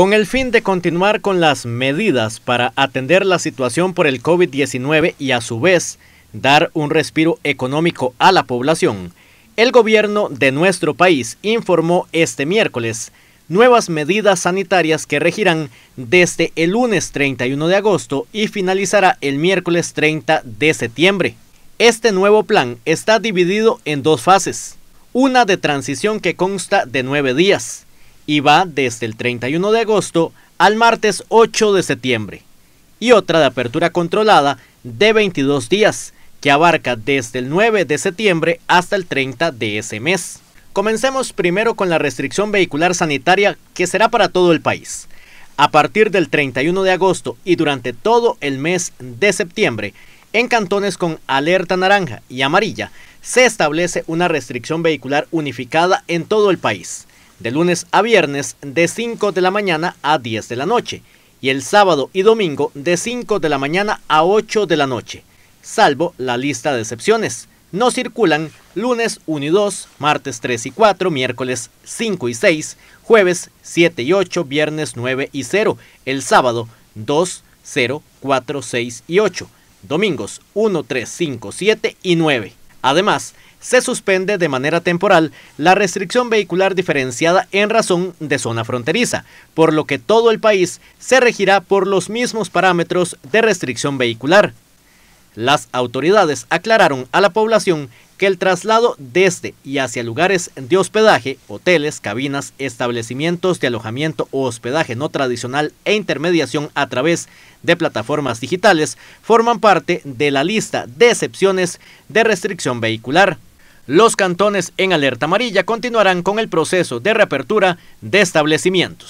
Con el fin de continuar con las medidas para atender la situación por el COVID-19 y a su vez dar un respiro económico a la población, el gobierno de nuestro país informó este miércoles nuevas medidas sanitarias que regirán desde el lunes 31 de agosto y finalizará el miércoles 30 de septiembre. Este nuevo plan está dividido en dos fases, una de transición que consta de nueve días, y va desde el 31 de agosto al martes 8 de septiembre, y otra de apertura controlada de 22 días, que abarca desde el 9 de septiembre hasta el 30 de ese mes. Comencemos primero con la restricción vehicular sanitaria que será para todo el país. A partir del 31 de agosto y durante todo el mes de septiembre, en cantones con alerta naranja y amarilla, se establece una restricción vehicular unificada en todo el país de lunes a viernes de 5 de la mañana a 10 de la noche y el sábado y domingo de 5 de la mañana a 8 de la noche, salvo la lista de excepciones. No circulan lunes 1 y 2, martes 3 y 4, miércoles 5 y 6, jueves 7 y 8, viernes 9 y 0, el sábado 2, 0, 4, 6 y 8, domingos 1, 3, 5, 7 y 9. Además, se suspende de manera temporal la restricción vehicular diferenciada en razón de zona fronteriza, por lo que todo el país se regirá por los mismos parámetros de restricción vehicular. Las autoridades aclararon a la población que el traslado desde y hacia lugares de hospedaje, hoteles, cabinas, establecimientos de alojamiento o hospedaje no tradicional e intermediación a través de plataformas digitales forman parte de la lista de excepciones de restricción vehicular. Los cantones en alerta amarilla continuarán con el proceso de reapertura de establecimientos.